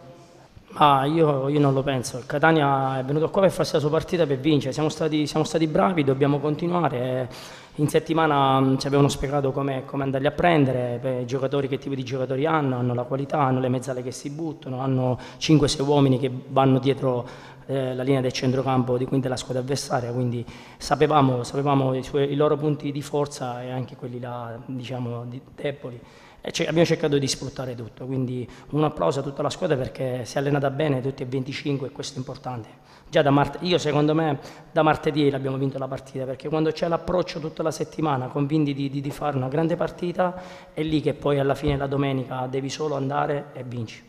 Ma io, io, non lo penso, il Catania è venuto qua per farsi la sua partita per vincere, siamo stati, siamo stati bravi, dobbiamo continuare. In settimana mm, ci avevano spiegato come, andarli a prendere, giocatori, che tipo di giocatori hanno, hanno la qualità, hanno le mezzale che si buttano, hanno 5-6 uomini che vanno dietro eh, la linea del centrocampo di, quindi della squadra avversaria, quindi sapevamo, sapevamo i, suoi, i, loro punti di forza e anche quelli là, diciamo, di, deboli abbiamo cercato di sfruttare tutto, quindi un applauso a tutta la squadra perché si è allenata bene, tutti e 25 e questo è importante. Già da mart- io secondo me da martedì l'abbiamo vinto la partita perché quando c'è l'approccio tutta la settimana convinti di, di, di fare una grande partita è lì che poi alla fine la domenica devi solo andare e vinci.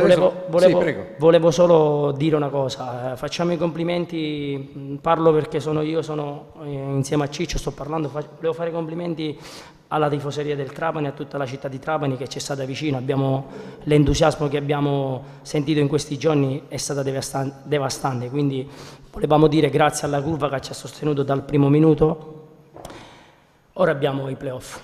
Volevo, volevo, sì, volevo, solo dire una cosa, eh, facciamo i complimenti, mm, parlo perché sono io, sono eh, insieme a Ciccio, sto parlando, volevo fare i complimenti alla tifoseria del Trapani, a tutta la città di Trapani che ci è stata vicino, abbiamo, l'entusiasmo che abbiamo sentito in questi giorni è stato devastante, quindi volevamo dire grazie alla curva che ci ha sostenuto dal primo minuto, ora abbiamo i playoff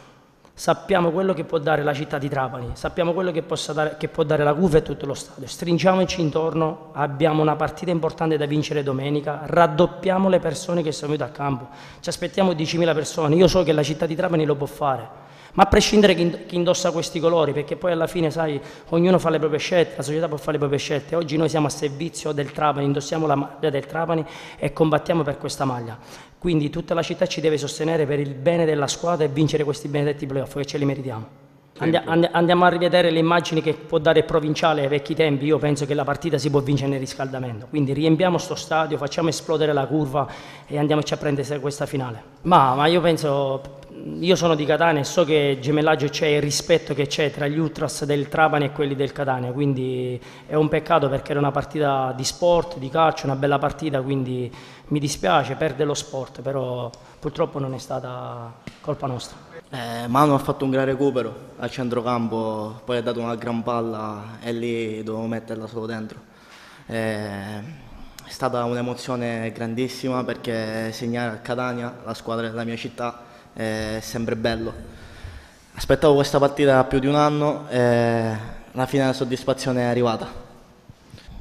sappiamo quello che può dare la città di Trapani, sappiamo quello che, dare, che può dare la CUFA e tutto lo Stato. Stringiamoci intorno, abbiamo una partita importante da vincere domenica, raddoppiamo le persone che sono venute a campo, ci aspettiamo 10.000 persone, io so che la città di Trapani lo può fare. Ma a prescindere chi indossa questi colori, perché poi alla fine, sai, ognuno fa le proprie scelte, la società può fare le proprie scelte. Oggi noi siamo a servizio del Trapani, indossiamo la maglia del Trapani e combattiamo per questa maglia. Quindi tutta la città ci deve sostenere per il bene della squadra e vincere questi benedetti playoff che ce li meritiamo. Andi andiamo a rivedere le immagini che può dare il provinciale ai vecchi tempi. Io penso che la partita si può vincere nel riscaldamento. Quindi riempiamo sto stadio, facciamo esplodere la curva e andiamoci a prendere questa finale. Ma, ma io penso io sono di Catania e so che gemellaggio c'è il rispetto che c'è tra gli ultras del Trapani e quelli del Catania, quindi è un peccato perché era una partita di sport, di calcio, una bella partita, quindi mi dispiace, perde lo sport, però purtroppo non è stata colpa nostra. Eh, Manu ha fatto un gran recupero al centrocampo, poi ha dato una gran palla e lì dovevo metterla solo dentro. Eh, è stata un'emozione grandissima perché segnare a Catania, la squadra della mia città, è sempre bello. Aspettavo questa partita da più di un anno e alla fine la soddisfazione è arrivata.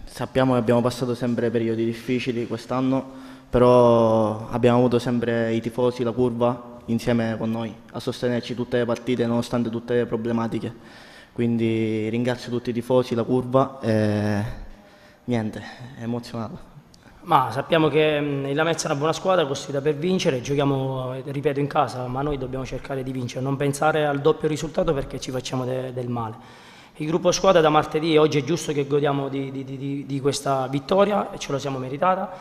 Sappiamo che abbiamo passato sempre periodi difficili quest'anno, però abbiamo avuto sempre i tifosi, la curva insieme con noi a sostenerci tutte le partite nonostante tutte le problematiche. Quindi ringrazio tutti i tifosi, la curva e niente, è emozionato. Ma sappiamo che mm, il Lamezia è una buona squadra, costruita per vincere, giochiamo, eh, ripeto, in casa, ma noi dobbiamo cercare di vincere, non pensare al doppio risultato perché ci facciamo de del male. Il gruppo squadra da martedì, oggi è giusto che godiamo di, di, di, di questa vittoria, ce la siamo meritata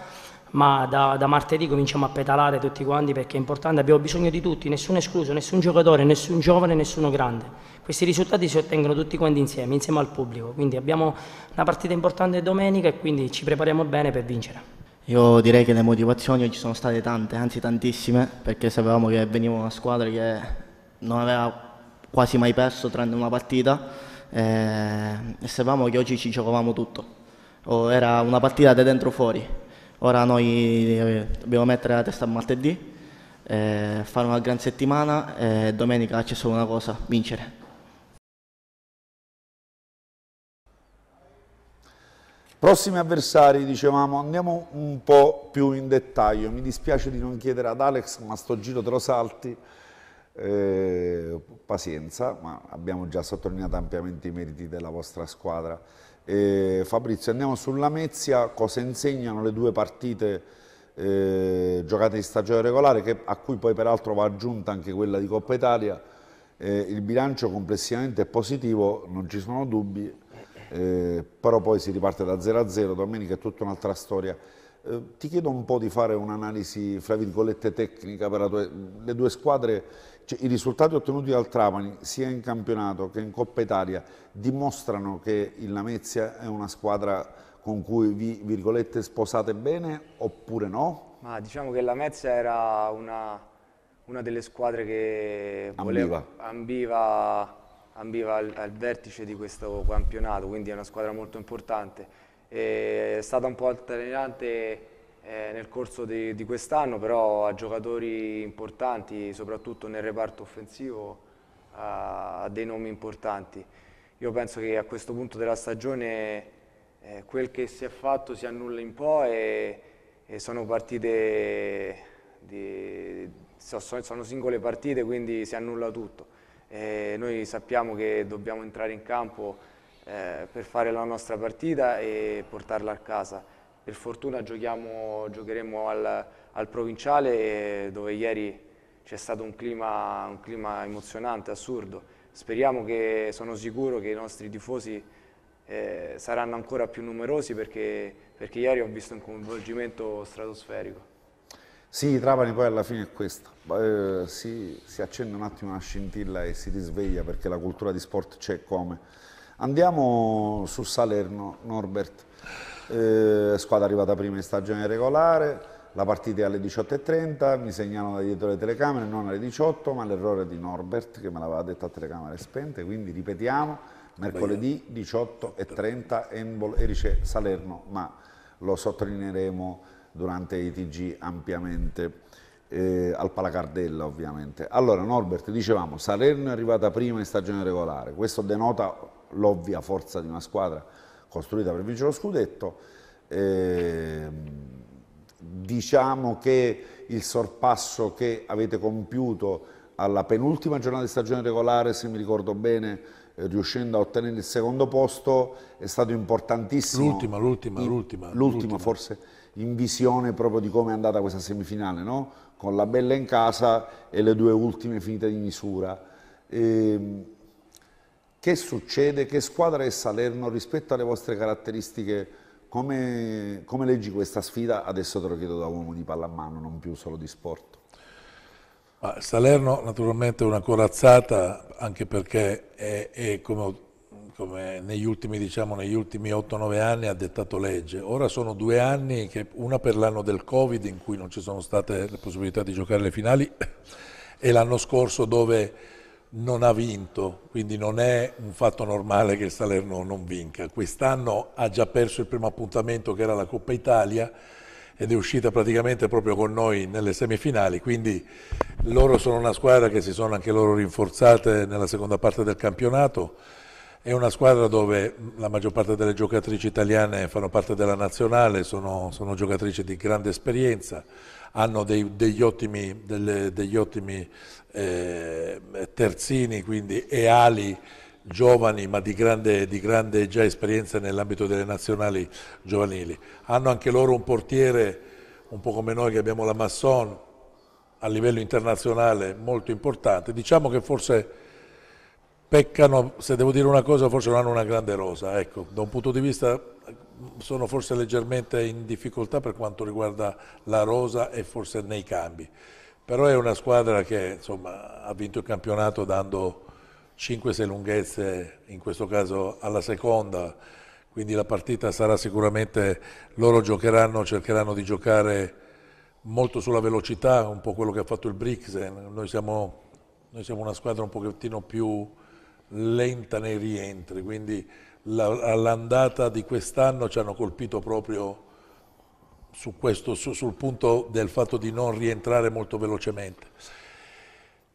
ma da, da, martedì cominciamo a pedalare tutti quanti perché è importante, abbiamo bisogno di tutti, nessuno escluso, nessun giocatore, nessun giovane, nessuno grande. Questi risultati si ottengono tutti quanti insieme, insieme al pubblico, quindi abbiamo una partita importante domenica e quindi ci prepariamo bene per vincere. Io direi che le motivazioni oggi sono state tante, anzi tantissime, perché sapevamo che veniva una squadra che non aveva quasi mai perso tranne una partita eh, e sapevamo che oggi ci giocavamo tutto. Oh, era una partita da dentro fuori, Ora noi eh, dobbiamo mettere la testa a martedì, eh, fare una gran settimana e domenica c'è solo una cosa, vincere. Prossimi avversari, dicevamo, andiamo un po' più in dettaglio. Mi dispiace di non chiedere ad Alex, ma sto giro te lo salti. Eh, pazienza, ma abbiamo già sottolineato ampiamente i meriti della vostra squadra. Eh, Fabrizio, andiamo sulla Mezia, cosa insegnano le due partite eh, giocate in stagione regolare, che, a cui poi peraltro va aggiunta anche quella di Coppa Italia. Eh, il bilancio complessivamente è positivo, non ci sono dubbi, eh, però poi si riparte da 0 a 0, domenica è tutta un'altra storia. Eh, ti chiedo un po' di fare un'analisi, fra virgolette, tecnica per tua, le due squadre cioè, I risultati ottenuti dal Trapani sia in campionato che in Coppa Italia dimostrano che il Lamezia è una squadra con cui vi virgolette sposate bene oppure no? Ma diciamo che la Mezza era una, una delle squadre che voleva, ambiva, ambiva al, al, vertice di questo campionato, quindi è una squadra molto importante. E è stata un po' altalenante eh, nel corso di, di quest'anno, però a giocatori importanti, soprattutto nel reparto offensivo, ha dei nomi importanti. Io penso che a questo punto della stagione eh, quel che si è fatto si annulla in po' e, e sono partite, di, sono, singole partite, quindi si annulla tutto. Eh, noi sappiamo che dobbiamo entrare in campo eh, per fare la nostra partita e portarla a casa per fortuna giocheremo al, al, provinciale dove ieri c'è stato un clima, un clima, emozionante, assurdo. Speriamo che, sono sicuro che i nostri tifosi eh, saranno ancora più numerosi perché, perché ieri ho visto un coinvolgimento stratosferico. Sì, Trapani poi alla fine è questa, eh, si, si, accende un attimo una scintilla e si risveglia perché la cultura di sport c'è come. Andiamo su Salerno, Norbert eh, squadra arrivata prima in stagione regolare, la partita è alle 18.30, mi segnalano da dietro le telecamere, non alle 18, ma l'errore di Norbert che me l'aveva detto a telecamere spente, quindi ripetiamo, mercoledì 18.30 Embol Erice Salerno, ma lo sottolineeremo durante i TG ampiamente. Eh, al Palacardella ovviamente. Allora Norbert, dicevamo, Salerno è arrivata prima in stagione regolare, questo denota l'ovvia forza di una squadra costruita per vincere lo scudetto. Eh, diciamo che il sorpasso che avete compiuto alla penultima giornata di stagione regolare, se mi ricordo bene, eh, riuscendo a ottenere il secondo posto, è stato importantissimo. L'ultima, l'ultima, l'ultima. L'ultima forse in visione proprio di come è andata questa semifinale, no? con la bella in casa e le due ultime finite di misura. E, ehm, che succede? Che squadra è Salerno rispetto alle vostre caratteristiche? Come, come leggi questa sfida? Adesso te lo chiedo da uomo di pallamano, non più solo di sport. Ma Salerno naturalmente è una corazzata anche perché è, è come, come, negli ultimi, diciamo, ultimi 8-9 anni ha dettato legge. Ora sono due anni, che, una per l'anno del Covid in cui non ci sono state le possibilità di giocare le finali e l'anno scorso dove non ha vinto, quindi non è un fatto normale che il Salerno non vinca. Quest'anno ha già perso il primo appuntamento che era la Coppa Italia ed è uscita praticamente proprio con noi nelle semifinali, quindi loro sono una squadra che si sono anche loro rinforzate nella seconda parte del campionato, è una squadra dove la maggior parte delle giocatrici italiane fanno parte della nazionale, sono, sono giocatrici di grande esperienza, hanno dei, degli ottimi, delle, degli ottimi eh, terzini quindi, e ali giovani ma di grande, di grande già esperienza nell'ambito delle nazionali giovanili. Hanno anche loro un portiere, un po' come noi che abbiamo la Masson, a livello internazionale molto importante. Diciamo che forse peccano, se devo dire una cosa, forse non hanno una grande rosa. Ecco, da un punto di vista sono forse leggermente in difficoltà per quanto riguarda la rosa e forse nei cambi però è una squadra che insomma, ha vinto il campionato dando 5-6 lunghezze, in questo caso alla seconda, quindi la partita sarà sicuramente, loro giocheranno, cercheranno di giocare molto sulla velocità, un po' quello che ha fatto il Brixen, noi siamo, noi siamo una squadra un pochettino più lenta nei rientri, quindi all'andata di quest'anno ci hanno colpito proprio su questo, su, sul punto del fatto di non rientrare molto velocemente.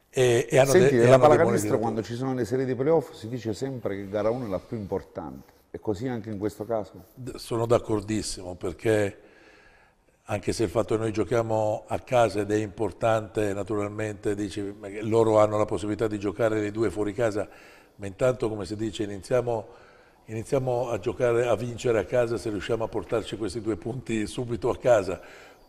E, e hanno Senti, nella pallacanestro quando ci sono le serie di playoff si dice sempre che gara 1 è la più importante, è così anche in questo caso? Sono d'accordissimo perché anche se il fatto che noi giochiamo a casa ed è importante, naturalmente dici, loro hanno la possibilità di giocare le due fuori casa, ma intanto come si dice iniziamo iniziamo a giocare, a vincere a casa se riusciamo a portarci questi due punti subito a casa.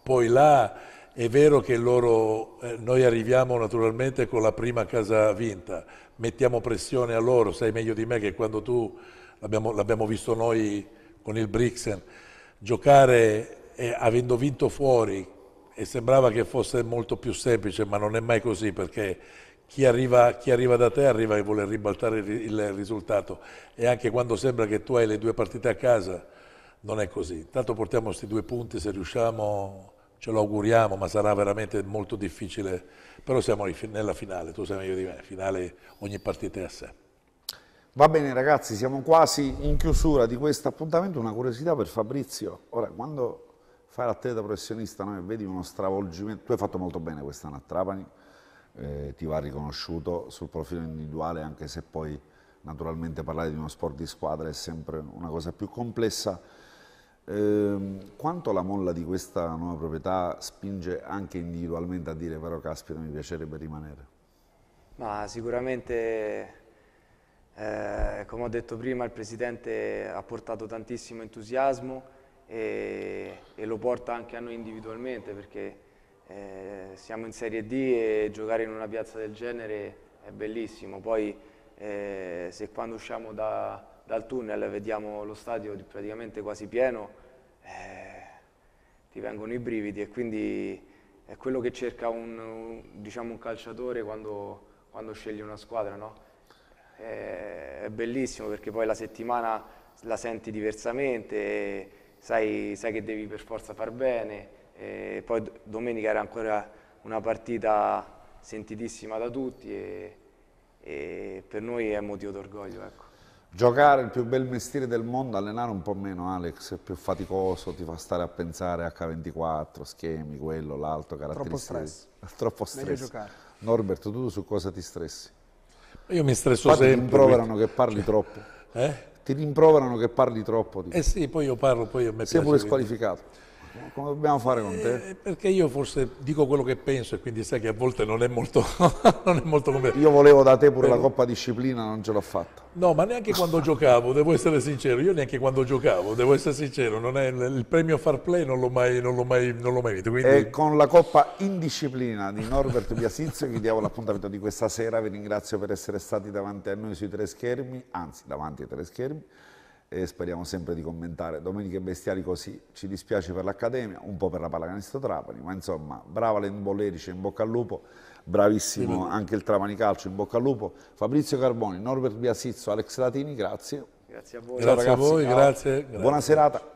Poi là è vero che loro, eh, noi arriviamo naturalmente con la prima casa vinta, mettiamo pressione a loro, sai meglio di me che quando tu, l'abbiamo, visto noi con il Brixen, giocare eh, avendo vinto fuori e sembrava che fosse molto più semplice, ma non è mai così perché chi arriva, chi arriva, da te arriva e vuole ribaltare il, risultato e anche quando sembra che tu hai le due partite a casa non è così. Intanto portiamo questi due punti se riusciamo, ce lo auguriamo, ma sarà veramente molto difficile. Però siamo nella finale, tu sei meglio di me, finale ogni partita è a sé. Va bene ragazzi, siamo quasi in chiusura di questo appuntamento. Una curiosità per Fabrizio. Ora, quando fai l'atleta professionista, no, vedi uno stravolgimento, tu hai fatto molto bene quest'anno a Trapani, eh, ti va riconosciuto sul profilo individuale, anche se poi naturalmente parlare di uno sport di squadra è sempre una cosa più complessa. Eh, quanto la molla di questa nuova proprietà spinge anche individualmente a dire però caspita mi piacerebbe rimanere? Ma sicuramente eh, come ho detto prima, il presidente ha portato tantissimo entusiasmo e, e, lo porta anche a noi individualmente perché eh, siamo in Serie D e giocare in una piazza del genere è bellissimo, poi eh, se quando usciamo da, dal tunnel vediamo lo stadio praticamente quasi pieno, eh, ti vengono i brividi e quindi è quello che cerca un, un, diciamo un calciatore quando, quando, sceglie una squadra. No? È, eh, è bellissimo perché poi la settimana la senti diversamente, sai, sai che devi per forza far bene e poi domenica era ancora una partita sentitissima da tutti e, e per noi è motivo d'orgoglio. Ecco. Giocare il più bel mestiere del mondo, allenare un po' meno Alex, è più faticoso, ti fa stare a pensare H24, schemi, quello, l'altro, caratteristiche. *laughs* Troppo stress. Troppo stress. Norbert, tu su cosa ti stressi? Io mi stresso Infatti sempre. Ti rimproverano quindi... che parli cioè, troppo. Eh? Ti rimproverano che parli troppo. Dico. Eh sì, poi io parlo, poi a me piace. Sei pure squalificato. Come dobbiamo fare con te? Eh, perché io forse dico quello che penso e quindi sai che a volte non è molto, *laughs* non è molto completo. Io volevo da te pure Beh, la eh. Coppa Disciplina, non ce l'ho fatta. No, ma neanche quando giocavo, devo essere sincero, io neanche quando giocavo, devo essere sincero, è, il premio Far Play non l'ho mai, non mai, non mai vinto. Quindi... E con la Coppa Indisciplina di Norbert Biasizio diamo l'appuntamento di questa sera, vi ringrazio per essere stati davanti a noi sui tre schermi, anzi davanti ai tre schermi e speriamo sempre di commentare domeniche bestiali così. Ci dispiace per l'Accademia, un po' per la pallacanestro Trapani, ma insomma, brava l'Enbollerice, in bocca al lupo, bravissimo anche il Trapani Calcio, in bocca al lupo. Fabrizio Carboni, Norbert Biasizzo, Alex Latini, grazie. Grazie a voi. grazie ragazzi. a voi, grazie, grazie. Buona serata.